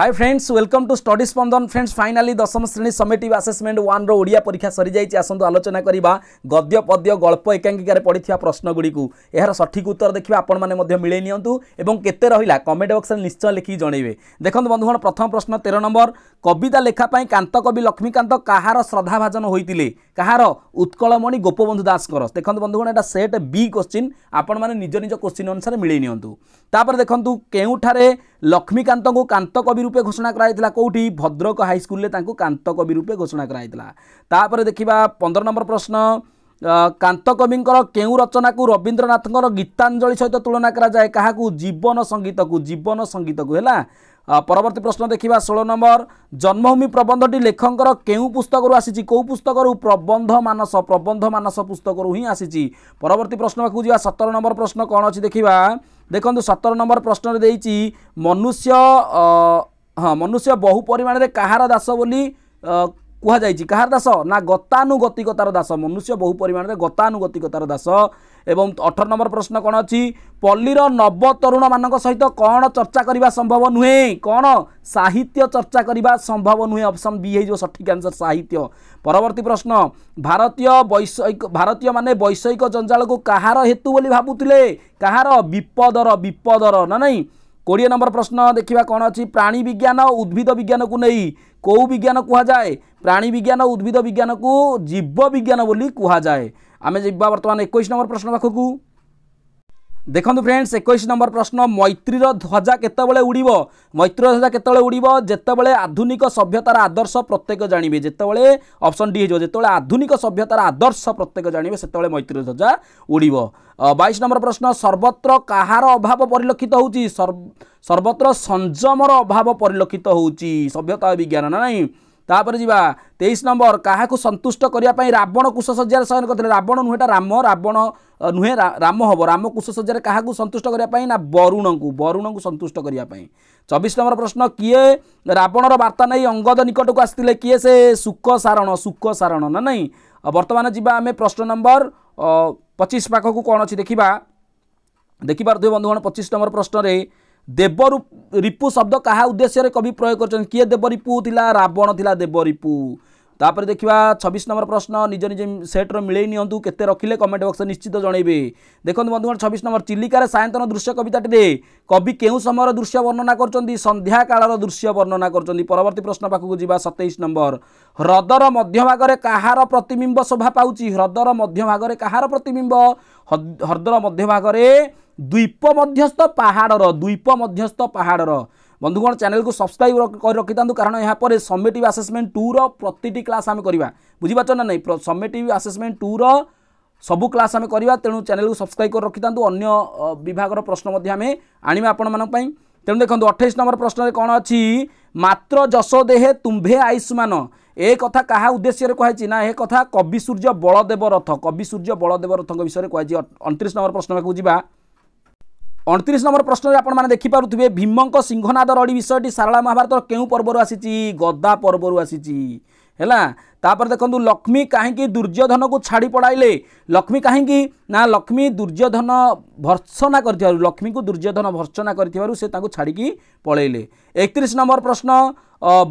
hi friends welcome to study Spandan friends finally दशम श्रेणी summative assessment one Odia परीक्षा सरी जाइए आसतु आलोचना करवा गद्य पद्य गल्प एकांगिकार पड़ा प्रश्नगुड़ी यार सठिक उत्तर देखिए आपल नितुत रहा कमेंट बक्स में निश्चय लिखिक जनइबे देखते बंधुगण प्रथम प्रश्न तेरह नंबर कविता लेखापी कांतकवि लक्ष्मीकांत कहार श्रद्धाभाजन होते कहार उत्कलमणि गोपबंधु दासकर देखते बंधुगण यहाँ सेट बी क्वेश्चन आपण मैंने निज निज क्वेश्चन अनुसार मिले नितुँ तापर देखूँ के लक्ष्मीकांत को कांतकवि রূপে ঘোষণা করা হয়েছিল কোটি ভদ্রক হাইস্কুলে তাঁকু কান্ত কবি রূপে ঘোষণা করা হয়েছিল তাপরে দেখা পনেরো নম্বর প্রশ্ন কান্ত কবিঙ্কর কেউ রচনা কু রবীন্দ্রনাথঙ্কর গীতাঞ্জলি সহ তুলনা করা যায় কাহকু জীবন সঙ্গীত কু জীবন সঙ্গীত কু হল পরবর্তী প্রশ্ন দেখা ষোলো নম্বর জন্মভূমি প্রবন্ধটি লেখকর কেউ পুস্তক আসিছি কেউ পুস্তক প্রবন্ধ মানস প্রবন্ধ মানস পুস্তক হি আসিছি পরবর্তী প্রশ্ন পাখু যা সতের নম্বর প্রশ্ন কম অ দেখুন সতের নম্বর প্রশ্ন দিয়েছি মনুষ্য ହଁ ମନୁଷ୍ୟ ବହୁ ପରିମାଣରେ କାହାର ଦାସ ବୋଲି କୁହାଯାଇଛି କାହାର ଦାସ ନା ଗତାନୁଗତିକତାର ଦାସ ମନୁଷ୍ୟ ବହୁ ପରିମାଣରେ ଗତାନୁଗତିକତାର ଦାସ ଏବଂ ଅଠର ନମ୍ବର ପ୍ରଶ୍ନ କ'ଣ ଅଛି ପଲ୍ଲୀର ନବତରୁଣମାନଙ୍କ ସହିତ କ'ଣ ଚର୍ଚ୍ଚା କରିବା ସମ୍ଭବ ନୁହେଁ କ'ଣ ସାହିତ୍ୟ ଚର୍ଚ୍ଚା କରିବା ସମ୍ଭବ ନୁହେଁ ଅପସନ୍ ବି ହେଇଯିବ ସଠିକ୍ ଆନ୍ସର୍ ସାହିତ୍ୟ ପରବର୍ତ୍ତୀ ପ୍ରଶ୍ନ ଭାରତୀୟ ବୈଷୟିକ ଭାରତୀୟମାନେ ବୈଷୟିକ ଜଞ୍ଜାଳକୁ କାହାର ହେତୁ ବୋଲି ଭାବୁଥିଲେ କାହାର ବିପଦର ବିପଦର ନା ନାଇଁ কোড়িয়ে নম্বর প্রশ্ন দেখা কোণ অছি প্রাণী বিজ্ঞান উদ্ভিদ বিজ্ঞানকু নেই কেউ বিজ্ঞান কুহযায়ে প্রাণী বিজ্ঞান উদ্ভিদ বিজ্ঞানকু জীব বিজ্ঞান বলে কুহযায়ে আমি যা বর্তমান একুশ নম্বর প্রশ্ন পাখকু ଦେଖନ୍ତୁ ଫ୍ରେଣ୍ଡସ୍ ଏକୋଇଶ ନମ୍ବର ପ୍ରଶ୍ନ ମୈତ୍ରୀର ଧ୍ୱଜା କେତେବେଳେ ଉଡ଼ିବ ମୈତ୍ରୀର ଧ୍ୱଜା କେତେବେଳେ ଉଡ଼ିବ ଯେତେବେଳେ ଆଧୁନିକ ସଭ୍ୟତାର ଆଦର୍ଶ ପ୍ରତ୍ୟେକ ଜାଣିବେ ଯେତେବେଳେ ଅପସନ୍ ଡି ହେଇଯିବ ଯେତେବେଳେ ଆଧୁନିକ ସଭ୍ୟତାର ଆଦର୍ଶ ପ୍ରତ୍ୟେକ ଜାଣିବେ ସେତେବେଳେ ମୈତ୍ରୀର ଧ୍ୱଜା ଉଡ଼ିବ ବାଇଶ ନମ୍ବର ପ୍ରଶ୍ନ ସର୍ବତ୍ର କାହାର ଅଭାବ ପରିଲକ୍ଷିତ ହେଉଛି ସର୍ବତ୍ର ସଂଯମର ଅଭାବ ପରିଲକ୍ଷିତ ହେଉଛି ସଭ୍ୟତା ବିଜ୍ଞାନ ନା ନାହିଁ तर जेइस नम्बर कहाँको सन्तुष्टै रावण कुशसजार सहयोग गरिदिनु राण नुहेटा रण नुहे रब राम शा काुष्ट वरुणको वरुणको सन्तुष्ट चबिस नम्बर प्रश्न किए रावणर वार्ता नै अङद निकटको आसि किएस सुकसारण सुखसारण नै बर्तमा जुवा आम प्रश्न नम्बर पच्चिस पाखकु कि देखिदेखि पारथ्य बन्धु पच्चिस नम्बर प्रश्नले ଦେବରୁ ରିପୁ ଶବ୍ଦ କାହା ଉଦ୍ଦେଶ୍ୟରେ କବି ପ୍ରୟୋଗ କରିଛନ୍ତି କିଏ ଦେବ ରିପୁ ଥିଲା ରାବଣ ଥିଲା ଦେବ ତାପରେ ଦେଖିବା ଛବିଶ ନମ୍ବର ପ୍ରଶ୍ନ ନିଜ ନିଜ ସେଟ୍ର ମିଳେଇ ନିଅନ୍ତୁ କେତେ ରଖିଲେ କମେଣ୍ଟ ବକ୍ସରେ ନିଶ୍ଚିତ ଜଣେଇବେ ଦେଖନ୍ତୁ ବନ୍ଧୁଗଣ ଛବିଶ ନମ୍ବର ଚିଲିକାରେ ସାୟନ୍ତନ ଦୃଶ୍ୟ କବିତାଟିରେ କବି କେଉଁ ସମୟର ଦୃଶ୍ୟ ବର୍ଣ୍ଣନା କରୁଛନ୍ତି ସନ୍ଧ୍ୟାକାଳର ଦୃଶ୍ୟ ବର୍ଣ୍ଣନା କରୁଛନ୍ତି ପରବର୍ତ୍ତୀ ପ୍ରଶ୍ନ ପାଖକୁ ଯିବା ସତେଇଶ ନମ୍ବର ହ୍ରଦର ମଧ୍ୟଭାଗରେ କାହାର ପ୍ରତିବିମ୍ବ ଶୋଭା ପାଉଛି ହ୍ରଦର ମଧ୍ୟଭାଗରେ କାହାର ପ୍ରତିବିମ୍ବ ହ୍ରଦର ମଧ୍ୟଭାଗରେ ଦ୍ୱୀପ ମଧ୍ୟସ୍ଥ ପାହାଡ଼ର ଦ୍ୱୀପ ମଧ୍ୟସ୍ଥ ପାହାଡ଼ର বন্ধুগণ চ্যানেলকে সবসক্রাইব করে রখিথান্তু কারণ এরপরে সমেটিভ আসেসমেন্ট টুর প্রতিটি ক্লাস আমি করা বুঝিপারছ না নাই সমেটিভ আসেসমেন্ট টুর সবু ক্লাস আমি করা তেমন চ্যানেলকে সবসক্রাইব করে রখিথান্তু অন্য বিভাগর প্রশ্ন আমি আনবা আপনার তেমন দেখুন অঠাইশ নম্বর প্রশ্নের কোণ অছি মাত্র যশ দেহে তুম্ভে আয়ুষ্মান এ কথা কাহা উদ্দেশ্যে কুহাইছি না এ কথা কবি সূর্য বলদেব রথ কবি সূর্য বলদেব রথ বিষয়ে কুহাইছি অনত্রিশ নম্বর প্রশ্ন যা ଅଣତିରିଶ ନମ୍ବର ପ୍ରଶ୍ନରେ ଆପଣମାନେ ଦେଖିପାରୁଥିବେ ଭୀମଙ୍କ ସିଂହନାଦ ରଡ଼ି ବିଷୟଟି ସାରଳା ମହାଭାରତର କେଉଁ ପର୍ବରୁ ଆସିଛି ଗଦା ପର୍ବରୁ ଆସିଛି ହେଲା ତାପରେ ଦେଖନ୍ତୁ ଲକ୍ଷ୍ମୀ କାହିଁକି ଦୁର୍ଯ୍ୟୋଧନକୁ ଛାଡ଼ି ପଳାଇଲେ ଲକ୍ଷ୍ମୀ କାହିଁକି ନା ଲକ୍ଷ୍ମୀ ଦୁର୍ଯ୍ୟୋଧନ ଭର୍ତ୍ସନା କରିଥିବାରୁ ଲକ୍ଷ୍ମୀକୁ ଦୁର୍ଯ୍ୟୋଧନ ଭର୍ତ୍ସନା କରିଥିବାରୁ ସେ ତାଙ୍କୁ ଛାଡ଼ିକି ପଳାଇଲେ ଏକତିରିଶ ନମ୍ବର ପ୍ରଶ୍ନ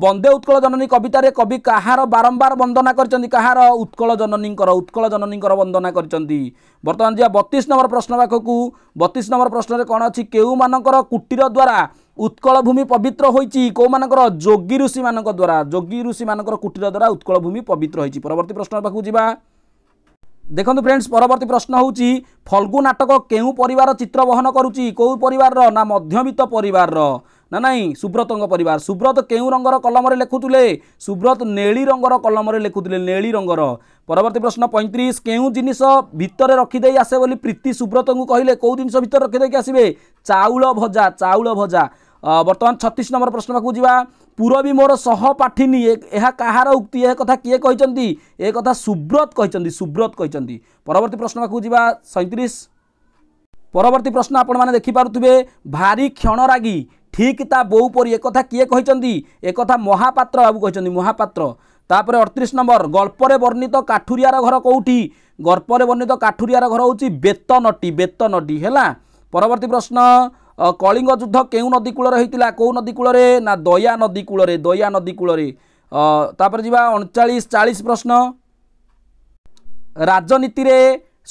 ବନ୍ଦେ ଉତ୍କଳ ଜନନୀ କବିତାରେ କବି କାହାର ବାରମ୍ବାର ବନ୍ଦନା କରିଛନ୍ତି କାହାର ଉତ୍କଳ ଜନନୀଙ୍କର ଉତ୍କଳ ଜନନୀଙ୍କର ବନ୍ଦନା କରିଛନ୍ତି ବର୍ତ୍ତମାନ ଯିବା ବତିଶ ନମ୍ବର ପ୍ରଶ୍ନ ପାଖକୁ ବତିଶ ନମ୍ବର ପ୍ରଶ୍ନରେ କ'ଣ ଅଛି କେଉଁମାନଙ୍କର କୁଟୀର ଦ୍ୱାରା উৎকলভূমি পবিত্ৰ হৈছে কোনো যোগী ঋষি মানৰ দ্বাৰা যোগী ঋষি মানৰ কুটীৰ দ্বাৰা উৎকলভূমি পবিত্ৰ হৈছে পৰৱৰ্তী প্ৰশ্নৰ পাখু যা দেখোঁ ফ্ৰেণ্ডছ পৰৱৰ্তী প্ৰশ্ন হ'ল ফল্গু নাটক কেও পৰিবাৰ চিত্ৰ বহন কৰুচি কেউ পৰিবাৰৰ না মধ্যবিত্ত পৰিবাৰৰ না নাই সুব্ৰত পৰিবাৰ সুব্ৰত কেও ৰঙৰ কলমৰে লেখুলে সুব্ৰত নেলি ৰঙৰ কলমৰে লেখুলে নেলি ৰঙৰ পৰৱৰ্তী প্ৰশ্ন পঁয়ত্ৰিছ কেও জিনিছ ভিতৰত ৰখি আছে বুলি প্ৰীতি সুব্ৰত কয় কেও জিনিছ ভিতৰত ৰখি আছে চাউল ভজা চাউল ভজা বর্তমান ছতিশ নম্বর প্রশ্ন পাখু যা পূরবী মোর সহপাঠিনী এহা কাহার উক্তি এ কথা কিয়ে কিন্তু এ কথা সুব্রত কিন্তু সুব্রত কিন্তু পরবর্তী প্রশ্ন পাখু যা সৈত্রিশ পরবর্তী প্রশ্ন আপনার দেখিপারে ভারি ক্ষণরাগী ঠিক তা বৌ পরি একথা কিয়ে কিন্তু একথা মহাপাত্র বাবু কিন্তু মহাপাত্র তাপরে অড়তিশ নম্বর গল্পরে বর্ণিত কাঠুরিয়ার ঘর কোটি গল্পরে বর্ণিত কাঠুরিয়ার ঘর হচ্ছে বেতনটি বেতনটি হল পরবর্তী প্রশ্ন କଳିଙ୍ଗ ଯୁଦ୍ଧ କେଉଁ ନଦୀ କୂଳରେ ହୋଇଥିଲା କେଉଁ ନଦୀ କୂଳରେ ନା ଦୟା ନଦୀ କୂଳରେ ଦୟା ନଦୀ କୂଳରେ ତାପରେ ଯିବା ଅଣଚାଳିଶ ଚାଳିଶ ପ୍ରଶ୍ନ ରାଜନୀତିରେ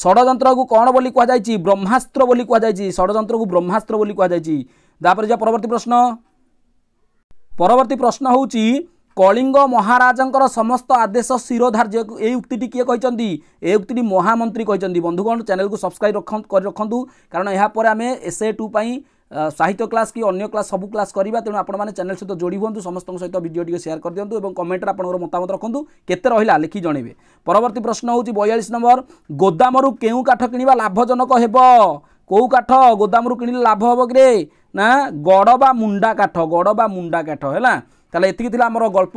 ଷଡ଼ଯନ୍ତ୍ରକୁ କ'ଣ ବୋଲି କୁହାଯାଇଛି ବ୍ରହ୍ମାସ୍ତ୍ର ବୋଲି କୁହାଯାଇଛି ଷଡ଼ଯନ୍ତ୍ରକୁ ବ୍ରହ୍ମାସ୍ତ୍ର ବୋଲି କୁହାଯାଇଛି ତାପରେ ଯିବା ପରବର୍ତ୍ତୀ ପ୍ରଶ୍ନ ପରବର୍ତ୍ତୀ ପ୍ରଶ୍ନ ହେଉଛି କଳିଙ୍ଗ ମହାରାଜାଙ୍କର ସମସ୍ତ ଆଦେଶ ଶିରୋଧାର୍ଯ୍ୟ ଏହି ଉକ୍ତିଟି କିଏ କହିଛନ୍ତି ଏ ଉକ୍ତିଟି ମହାମନ୍ତ୍ରୀ କହିଛନ୍ତି ବନ୍ଧୁଗଣ ଚ୍ୟାନେଲକୁ ସବସ୍କ୍ରାଇବ୍ ରଖ କରି ରଖନ୍ତୁ କାରଣ ଏହାପରେ ଆମେ ଏସ୍ଏ ଟୁ ପାଇଁ ସାହିତ୍ୟ କ୍ଲାସ୍ କି ଅନ୍ୟ କ୍ଲାସ୍ ସବୁ କ୍ଲାସ୍ କରିବା ତେଣୁ ଆପଣମାନେ ଚ୍ୟାନେଲ୍ ସହିତ ଯୋଡ଼ି ହୁଅନ୍ତୁ ସମସ୍ତଙ୍କ ସହିତ ଭିଡ଼ିଓ ଟିକେ ସେୟାର କରିଦିଅନ୍ତୁ ଏବଂ କମେଣ୍ଟରେ ଆପଣଙ୍କର ମତାମତ ରଖନ୍ତୁ କେତେ ରହିଲା ଲେଖି ଜଣେଇବେ ପରବର୍ତ୍ତୀ ପ୍ରଶ୍ନ ହେଉଛି ବୟାଳିଶ ନମ୍ବର ଗୋଦାମରୁ କେଉଁ କାଠ କିଣିବା ଲାଭଜନକ ହେବ କେଉଁ କାଠ ଗୋଦାମରୁ କିଣିଲେ ଲାଭ ହେବ କିରେ ନା ଗଡ଼ ବା ମୁଣ୍ଡା କାଠ ଗଡ଼ ବା ମୁଣ୍ଡା କାଠ ହେଲା ତାହେଲେ ଏତିକି ଥିଲା ଆମର ଗଳ୍ପ